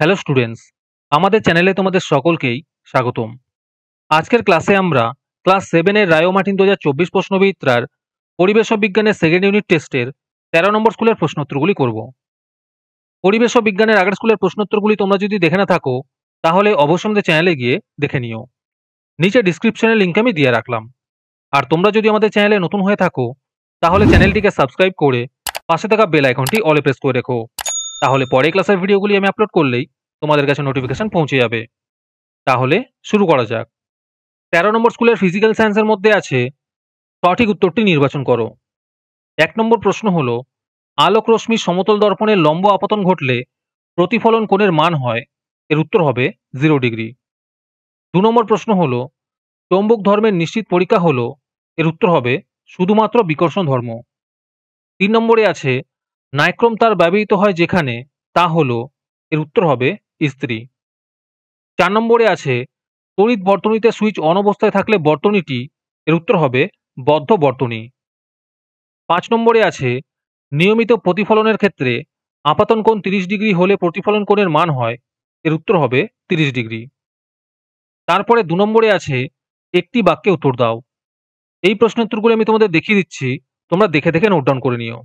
hello students আমাদের চ্যানেলে তোমাদের সকলকেই স্বাগতম আজকের ক্লাসে আমরা ক্লাস সেভেনের রায় মার্টিন দু হাজার চব্বিশ প্রশ্নবিদ্যার পরিবেশ বিজ্ঞানের সেকেন্ড ইউনিট টেস্টের তেরো নম্বর স্কুলের প্রশ্নোত্তরগুলি করব পরিবেশ বিজ্ঞানের আগের স্কুলের প্রশ্নোত্তরগুলি তোমরা যদি দেখে না থাকো তাহলে অবশ্যই আমাদের চ্যানেলে গিয়ে দেখে নিও নিচে ডিসক্রিপশনের লিঙ্ক আমি দিয়ে রাখলাম আর তোমরা যদি আমাদের চ্যানেলে নতুন হয়ে থাকো তাহলে চ্যানেলটিকে সাবস্ক্রাইব করে পাশে থাকা বেল আইকনটি অলে প্রেস করে রেখো তাহলে পরে ক্লাসের ভিডিওগুলি আমি আপলোড করলেই তোমাদের কাছে নোটিফিকেশান পৌঁছে যাবে তাহলে শুরু করা যাক তেরো নম্বর স্কুলের ফিজিক্যাল সায়েন্সের মধ্যে আছে সঠিক উত্তরটি নির্বাচন করো এক নম্বর প্রশ্ন হল আলোক রশ্মির সমতল দর্পণের লম্ব আপতন ঘটলে প্রতিফলন কোণের মান হয় এর উত্তর হবে জিরো ডিগ্রি দু নম্বর প্রশ্ন হল চৌম্বক ধর্মের নিশ্চিত পরীক্ষা হল এর উত্তর হবে শুধুমাত্র বিকর্ষণ ধর্ম তিন নম্বরে আছে নাইক্রম তার ব্যবহৃত হয় যেখানে তা হল এর উত্তর হবে স্ত্রী চার নম্বরে আছে তড়িৎ বর্তনীতে সুইচ অন অবস্থায় থাকলে বর্তনীটি এর উত্তর হবে বদ্ধ বর্তনী পাঁচ নম্বরে আছে নিয়মিত প্রতিফলনের ক্ষেত্রে আপাতন কোণ তিরিশ ডিগ্রি হলে প্রতিফলন কোণের মান হয় এর উত্তর হবে তিরিশ ডিগ্রি তারপরে দু নম্বরে আছে একটি বাক্যে উত্তর দাও এই প্রশ্নের আমি তোমাদের দেখিয়ে দিচ্ছি তোমরা দেখে দেখে নোট ডাউন করে নিও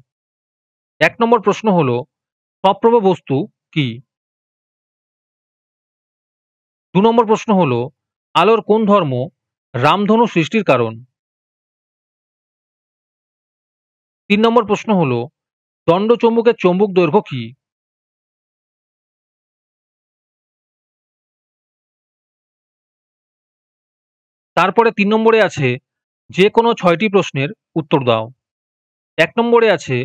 এক নম্বর প্রশ্ন হলো সপ্রভ বস্তু কি দু নম্বর প্রশ্ন হলো আলোর কোন ধর্ম রামধনু সৃষ্টির কারণ তিন নম্বর প্রশ্ন হলো দণ্ড চম্বুকের চম্বুক দৈর্ঘ্য কি তারপরে তিন নম্বরে আছে যে কোনো ছয়টি প্রশ্নের উত্তর দাও এক নম্বরে আছে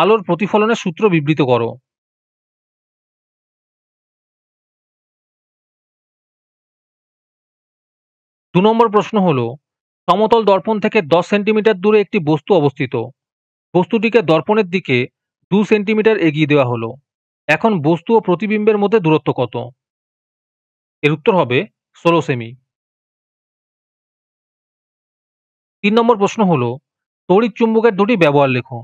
আলোর প্রতিফলনের সূত্র বিবৃত করো দু নম্বর প্রশ্ন হল সমতল দর্পণ থেকে দশ সেন্টিমিটার দূরে একটি বস্তু অবস্থিত বস্তুটিকে দর্পণের দিকে দু সেন্টিমিটার এগিয়ে দেওয়া হলো এখন বস্তু ও প্রতিবিম্বের মধ্যে দূরত্ব কত এর উত্তর হবে ষোলো সেমি তিন নম্বর প্রশ্ন হল তড়িৎ চুম্বকের দুটি ব্যবহার লেখো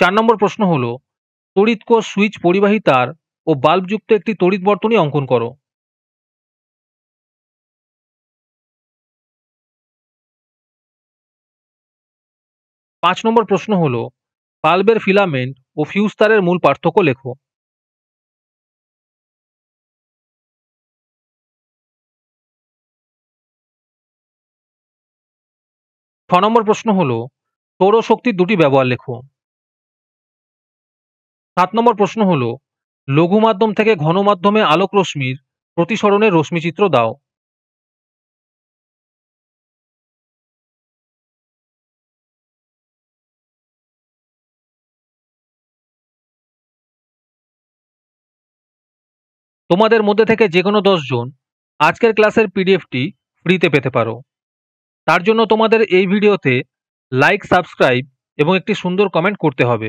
চার নম্বর প্রশ্ন হল তড়িৎ কোষ সুইচ পরিবাহিতার ও বাল্বযুক্ত একটি তড়িৎ বর্তনী অঙ্কন করো পাঁচ নম্বর প্রশ্ন হল বাল্বের ফিলামেন্ট ও ফিউজ তারের মূল পার্থক্য লেখো ছ নম্বর প্রশ্ন হল সৌরশক্তির দুটি ব্যবহার লেখো সাত নম্বর প্রশ্ন হল লঘু মাধ্যম থেকে ঘন মাধ্যমে আলোক রশ্মির প্রতিসরণের রশ্মিচিত্র দাও তোমাদের মধ্যে থেকে যে কোনো দশজন আজকের ক্লাসের পিডিএফটি ফ্রিতে পেতে পারো তার জন্য তোমাদের এই ভিডিওতে লাইক সাবস্ক্রাইব এবং একটি সুন্দর কমেন্ট করতে হবে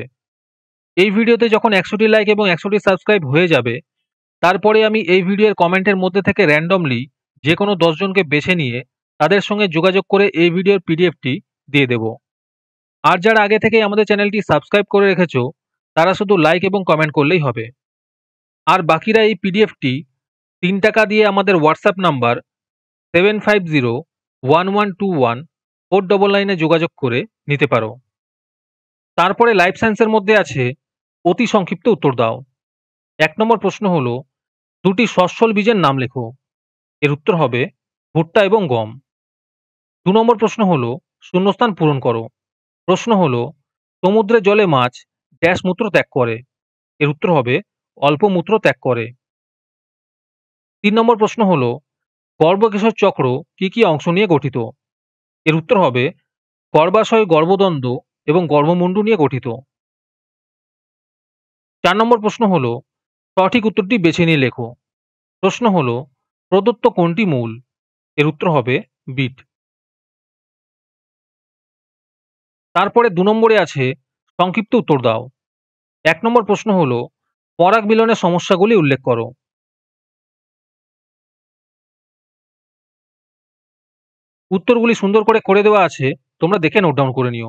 এই ভিডিওতে যখন একশোটি লাইক এবং একশোটি সাবস্ক্রাইব হয়ে যাবে তারপরে আমি এই ভিডিওর কমেন্টের মধ্যে থেকে র্যান্ডমলি যে কোনো দশজনকে বেছে নিয়ে তাদের সঙ্গে যোগাযোগ করে এই ভিডিওর পিডিএফটি দিয়ে দেব আর যারা আগে থেকে আমাদের চ্যানেলটি সাবস্ক্রাইব করে রেখেছ তারা শুধু লাইক এবং কমেন্ট করলেই হবে আর বাকিরা এই পিডিএফটি তিন টাকা দিয়ে আমাদের WhatsApp number seven five zero one one two one four double নাইনে যোগাযোগ করে নিতে পারো তারপরে লাইফ সায়েন্সের মধ্যে আছে অতি সংক্ষিপ্ত উত্তর দাও এক নম্বর প্রশ্ন হল দুটি সস্বল বীজের নাম লেখো এর উত্তর হবে ভুট্টা এবং গম দু নম্বর প্রশ্ন হল শূন্যস্থান পূরণ করো প্রশ্ন হল সমুদ্রে জলে মাছ ড্যাশ মূত্র ত্যাগ করে এর উত্তর হবে অল্প মূত্র ত্যাগ করে তিন নম্বর প্রশ্ন হল গর্ভকেশর চক্র কি কি অংশ নিয়ে গঠিত এর উত্তর হবে গর্বাশয় গর্ভদ্বন্দ্ব এবং গর্ভমুণ্ড নিয়ে গঠিত চার নম্বর প্রশ্ন হল সঠিক উত্তরটি বেছে নিয়ে লেখো প্রশ্ন হল প্রদত্ত কোনটি মূল এর উত্তর হবে বিট তারপরে দু নম্বরে আছে সংক্ষিপ্ত উত্তর দাও এক নম্বর প্রশ্ন হল পরাগ মিলনের সমস্যাগুলি উল্লেখ করো উত্তরগুলি সুন্দর করে করে দেওয়া আছে তোমরা দেখে নোট ডাউন করে নিও